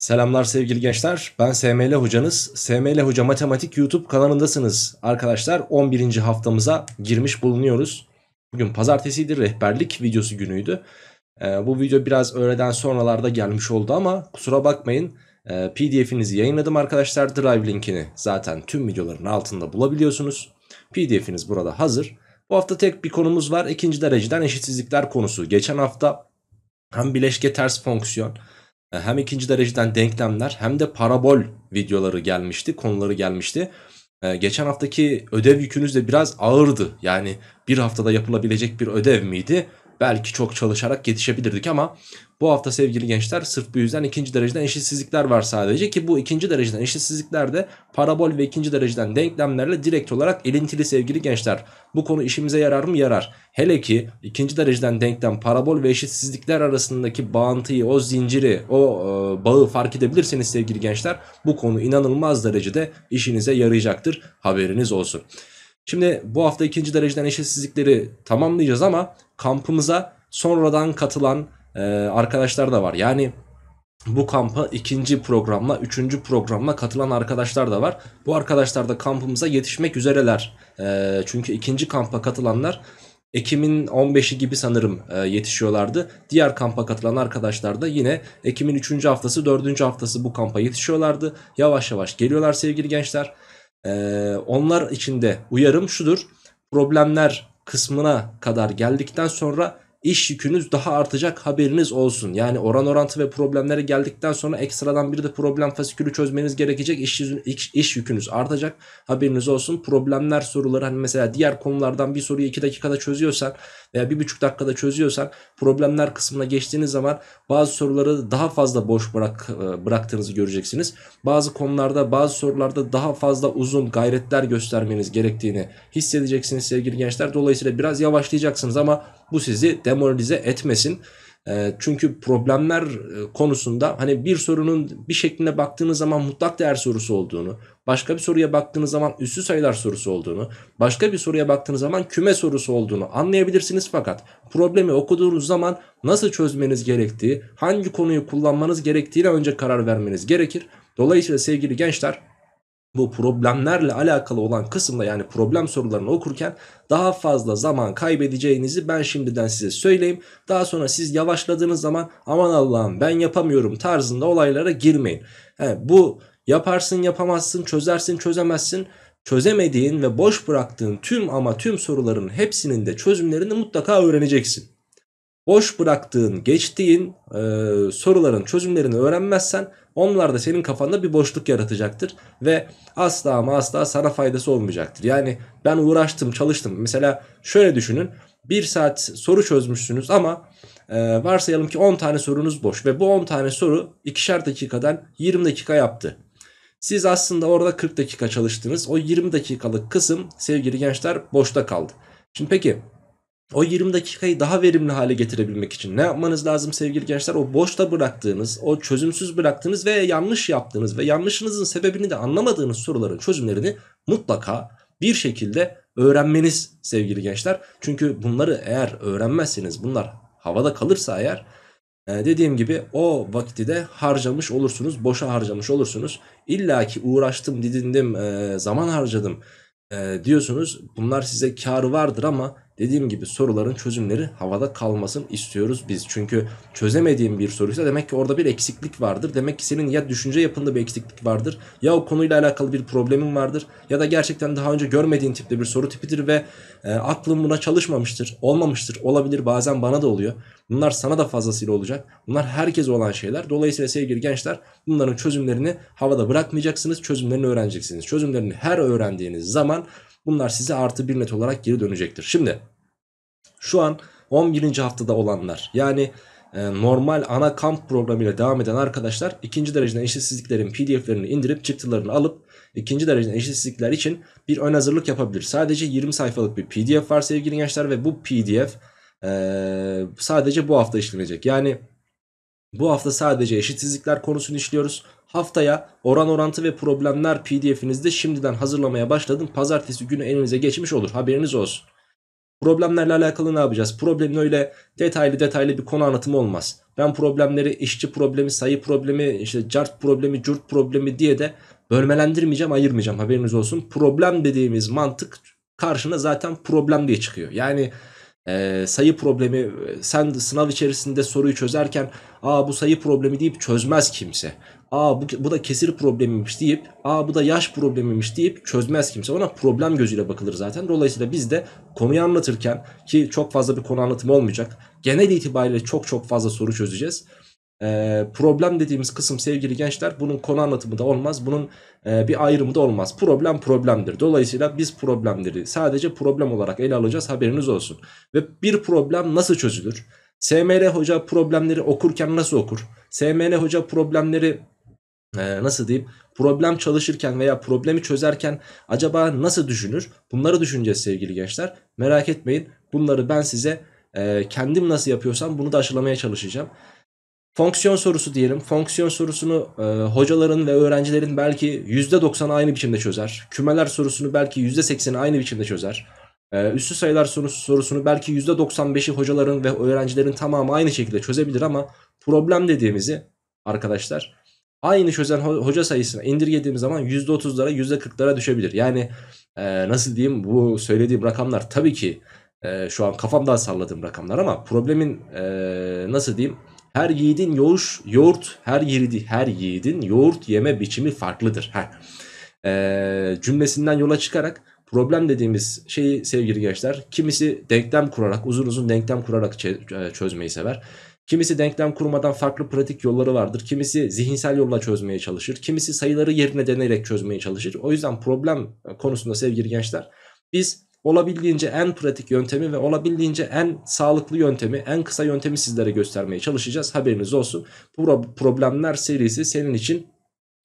Selamlar sevgili gençler. Ben SML hocanız. SML Hoca Matematik YouTube kanalındasınız. Arkadaşlar 11. haftamıza girmiş bulunuyoruz. Bugün pazartesiydi. Rehberlik videosu günüydü. Ee, bu video biraz öğleden sonralarda gelmiş oldu ama kusura bakmayın. Ee, PDF'inizi yayınladım arkadaşlar. Drive linkini zaten tüm videoların altında bulabiliyorsunuz. PDF'iniz burada hazır. Bu hafta tek bir konumuz var. İkinci dereceden eşitsizlikler konusu. Geçen hafta hem bileşke ters fonksiyon e, hem ikinci dereceden denklemler hem de parabol videoları gelmişti, konuları gelmişti. E, geçen haftaki ödev yükünüz de biraz ağırdı. Yani bir haftada yapılabilecek bir ödev miydi? Belki çok çalışarak yetişebilirdik ama bu hafta sevgili gençler sırf bu yüzden ikinci dereceden eşitsizlikler var sadece ki bu ikinci dereceden eşitsizlikler de parabol ve ikinci dereceden denklemlerle direkt olarak ilintili sevgili gençler. Bu konu işimize yarar mı? Yarar. Hele ki ikinci dereceden denklem parabol ve eşitsizlikler arasındaki bağıntıyı, o zinciri, o e, bağı fark edebilirseniz sevgili gençler bu konu inanılmaz derecede işinize yarayacaktır. Haberiniz olsun. Şimdi bu hafta ikinci dereceden eşitsizlikleri tamamlayacağız ama kampımıza sonradan katılan ee, arkadaşlar da var. Yani bu kampa ikinci programla, üçüncü programla katılan arkadaşlar da var. Bu arkadaşlar da kampımıza yetişmek üzereler. Ee, çünkü ikinci kampa katılanlar Ekim'in 15'i gibi sanırım e, yetişiyorlardı. Diğer kampa katılan arkadaşlar da yine Ekim'in 3. haftası 4. haftası bu kampa yetişiyorlardı. Yavaş yavaş geliyorlar sevgili gençler. Ee, onlar için de uyarım şudur. Problemler kısmına kadar geldikten sonra iş yükünüz daha artacak haberiniz olsun. Yani oran orantı ve problemlere geldikten sonra ekstradan bir de problem fasikülü çözmeniz gerekecek. İş, iş, iş yükünüz artacak haberiniz olsun. Problemler soruları hani mesela diğer konulardan bir soruyu 2 dakikada çözüyorsan veya 1,5 dakikada çözüyorsan problemler kısmına geçtiğiniz zaman bazı soruları daha fazla boş bırak e, bıraktığınızı göreceksiniz. Bazı konularda bazı sorularda daha fazla uzun gayretler göstermeniz gerektiğini hissedeceksiniz sevgili gençler. Dolayısıyla biraz yavaşlayacaksınız ama bu sizi demoralize etmesin. Ee, çünkü problemler e, konusunda hani bir sorunun bir şeklinde baktığınız zaman mutlak değer sorusu olduğunu, başka bir soruya baktığınız zaman üssü sayılar sorusu olduğunu, başka bir soruya baktığınız zaman küme sorusu olduğunu anlayabilirsiniz fakat problemi okuduğunuz zaman nasıl çözmeniz gerektiği, hangi konuyu kullanmanız gerektiğine önce karar vermeniz gerekir. Dolayısıyla sevgili gençler bu problemlerle alakalı olan kısımda yani problem sorularını okurken daha fazla zaman kaybedeceğinizi ben şimdiden size söyleyeyim. Daha sonra siz yavaşladığınız zaman aman Allah'ım ben yapamıyorum tarzında olaylara girmeyin. Yani bu yaparsın yapamazsın çözersin çözemezsin çözemediğin ve boş bıraktığın tüm ama tüm soruların hepsinin de çözümlerini mutlaka öğreneceksin boş bıraktığın, geçtiğin e, soruların çözümlerini öğrenmezsen onlar da senin kafanda bir boşluk yaratacaktır. Ve asla ama asla sana faydası olmayacaktır. Yani ben uğraştım, çalıştım. Mesela şöyle düşünün. bir saat soru çözmüşsünüz ama e, varsayalım ki 10 tane sorunuz boş. Ve bu 10 tane soru ikişer dakikadan 20 dakika yaptı. Siz aslında orada 40 dakika çalıştınız. O 20 dakikalık kısım sevgili gençler boşta kaldı. Şimdi peki o 20 dakikayı daha verimli hale getirebilmek için ne yapmanız lazım sevgili gençler? O boşta bıraktığınız, o çözümsüz bıraktığınız ve yanlış yaptığınız ve yanlışınızın sebebini de anlamadığınız soruların çözümlerini mutlaka bir şekilde öğrenmeniz sevgili gençler. Çünkü bunları eğer öğrenmezseniz bunlar havada kalırsa eğer e, dediğim gibi o vakti de harcamış olursunuz, boşa harcamış olursunuz. İlla ki uğraştım, didindim, e, zaman harcadım e, diyorsunuz. Bunlar size karı vardır ama Dediğim gibi soruların çözümleri havada kalmasın istiyoruz biz. Çünkü çözemediğim bir soruysa demek ki orada bir eksiklik vardır. Demek ki senin ya düşünce yapında bir eksiklik vardır ya o konuyla alakalı bir problemin vardır ya da gerçekten daha önce görmediğin tipte bir soru tipidir ve e, aklın buna çalışmamıştır, olmamıştır. Olabilir bazen bana da oluyor. Bunlar sana da fazlasıyla olacak. Bunlar herkese olan şeyler. Dolayısıyla sevgili gençler bunların çözümlerini havada bırakmayacaksınız. Çözümlerini öğreneceksiniz. Çözümlerini her öğrendiğiniz zaman bunlar size artı bir net olarak geri dönecektir. Şimdi şu an 11. haftada olanlar yani e, normal ana kamp programıyla devam eden arkadaşlar ikinci dereceden eşitsizliklerin pdf'lerini indirip çıktılarını alıp ikinci dereceden eşitsizlikler için bir ön hazırlık yapabilir. Sadece 20 sayfalık bir pdf var sevgili gençler ve bu pdf ee, sadece bu hafta işlenecek. Yani bu hafta sadece eşitsizlikler konusunu işliyoruz. Haftaya oran orantı ve problemler pdf'inizde şimdiden hazırlamaya başladım. Pazartesi günü elinize geçmiş olur haberiniz olsun. Problemlerle alakalı ne yapacağız? Problemin öyle detaylı detaylı bir konu anlatımı olmaz. Ben problemleri işçi problemi, sayı problemi, işte cart problemi, cürt problemi diye de bölmelendirmeyeceğim, ayırmayacağım. Haberiniz olsun. Problem dediğimiz mantık karşına zaten problem diye çıkıyor. Yani e, sayı problemi sen sınav içerisinde soruyu çözerken aa bu sayı problemi deyip çözmez kimse. Aa bu, bu da kesir problemiymiş deyip aa bu da yaş problemiymiş deyip çözmez kimse. Ona problem gözüyle bakılır zaten. Dolayısıyla biz de konuyu anlatırken ki çok fazla bir konu anlatımı olmayacak. Genel itibariyle çok çok fazla soru çözeceğiz e, problem dediğimiz kısım sevgili gençler bunun konu anlatımı da olmaz. Bunun e, bir ayrımı da olmaz. Problem problemdir. Dolayısıyla biz problemleri sadece problem olarak ele alacağız haberiniz olsun. Ve bir problem nasıl çözülür? SML hoca problemleri okurken nasıl okur? SML hoca problemleri ee, nasıl diyeyim problem çalışırken veya problemi çözerken acaba nasıl düşünür bunları düşüneceğiz sevgili gençler merak etmeyin bunları ben size e, kendim nasıl yapıyorsam bunu da aşılamaya çalışacağım Fonksiyon sorusu diyelim. Fonksiyon sorusunu e, hocaların ve öğrencilerin belki %90'ı aynı biçimde çözer. Kümeler sorusunu belki %80'i aynı biçimde çözer. E, üstü sayılar sorusu, sorusunu belki %95'i hocaların ve öğrencilerin tamamı aynı şekilde çözebilir ama problem dediğimizi arkadaşlar aynı çözen hoca sayısına indirgediğimiz zaman %30'lara %40'lara düşebilir. Yani e, nasıl diyeyim bu söylediğim rakamlar tabii ki e, şu an kafamdan salladığım rakamlar ama problemin e, nasıl diyeyim her yiğidin yoğuş, yoğurt, her yiğidi, her yiğidin yoğurt yeme biçimi farklıdır. Ha. Ee, cümlesinden yola çıkarak problem dediğimiz şeyi sevgili gençler kimisi denklem kurarak uzun uzun denklem kurarak e, çözmeyi sever. Kimisi denklem kurmadan farklı pratik yolları vardır. Kimisi zihinsel yolla çözmeye çalışır. Kimisi sayıları yerine denerek çözmeye çalışır. O yüzden problem konusunda sevgili gençler biz olabildiğince en pratik yöntemi ve olabildiğince en sağlıklı yöntemi, en kısa yöntemi sizlere göstermeye çalışacağız. Haberiniz olsun. Bu problemler serisi senin için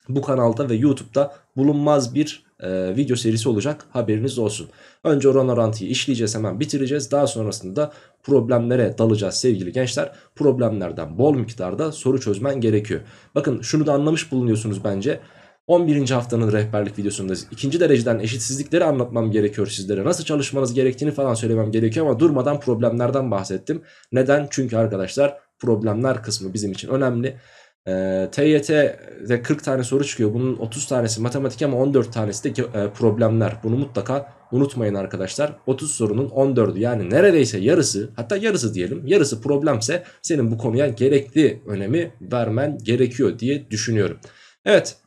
bu kanalda ve YouTube'da bulunmaz bir e, video serisi olacak haberiniz olsun. Önce oran orantıyı işleyeceğiz hemen bitireceğiz. Daha sonrasında problemlere dalacağız sevgili gençler. Problemlerden bol miktarda soru çözmen gerekiyor. Bakın şunu da anlamış bulunuyorsunuz bence. 11. haftanın rehberlik videosundayız. ikinci dereceden eşitsizlikleri anlatmam gerekiyor sizlere. Nasıl çalışmanız gerektiğini falan söylemem gerekiyor ama durmadan problemlerden bahsettim. Neden? Çünkü arkadaşlar problemler kısmı bizim için önemli. E, ee, TYT'de 40 tane soru çıkıyor. Bunun 30 tanesi matematik ama 14 tanesi de e, problemler. Bunu mutlaka unutmayın arkadaşlar. 30 sorunun 14'ü yani neredeyse yarısı hatta yarısı diyelim yarısı problemse senin bu konuya gerekli önemi vermen gerekiyor diye düşünüyorum. Evet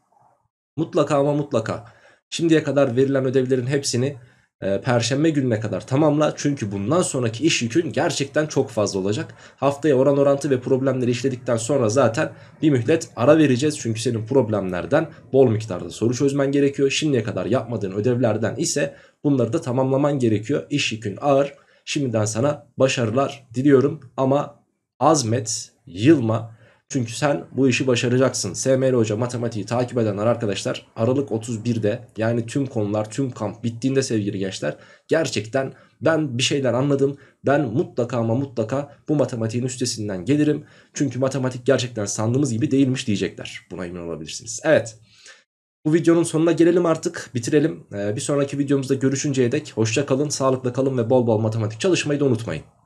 Mutlaka ama mutlaka. Şimdiye kadar verilen ödevlerin hepsini e, perşembe gününe kadar tamamla. Çünkü bundan sonraki iş yükün gerçekten çok fazla olacak. Haftaya oran orantı ve problemleri işledikten sonra zaten bir mühlet ara vereceğiz. Çünkü senin problemlerden bol miktarda soru çözmen gerekiyor. Şimdiye kadar yapmadığın ödevlerden ise bunları da tamamlaman gerekiyor. İş yükün ağır. Şimdiden sana başarılar diliyorum ama azmet, yılma çünkü sen bu işi başaracaksın. SML Hoca matematiği takip edenler arkadaşlar Aralık 31'de yani tüm konular tüm kamp bittiğinde sevgili gençler gerçekten ben bir şeyler anladım. Ben mutlaka ama mutlaka bu matematiğin üstesinden gelirim. Çünkü matematik gerçekten sandığımız gibi değilmiş diyecekler. Buna emin olabilirsiniz. Evet. Bu videonun sonuna gelelim artık bitirelim. Ee, bir sonraki videomuzda görüşünceye dek hoşça kalın, sağlıkla kalın ve bol bol matematik çalışmayı da unutmayın.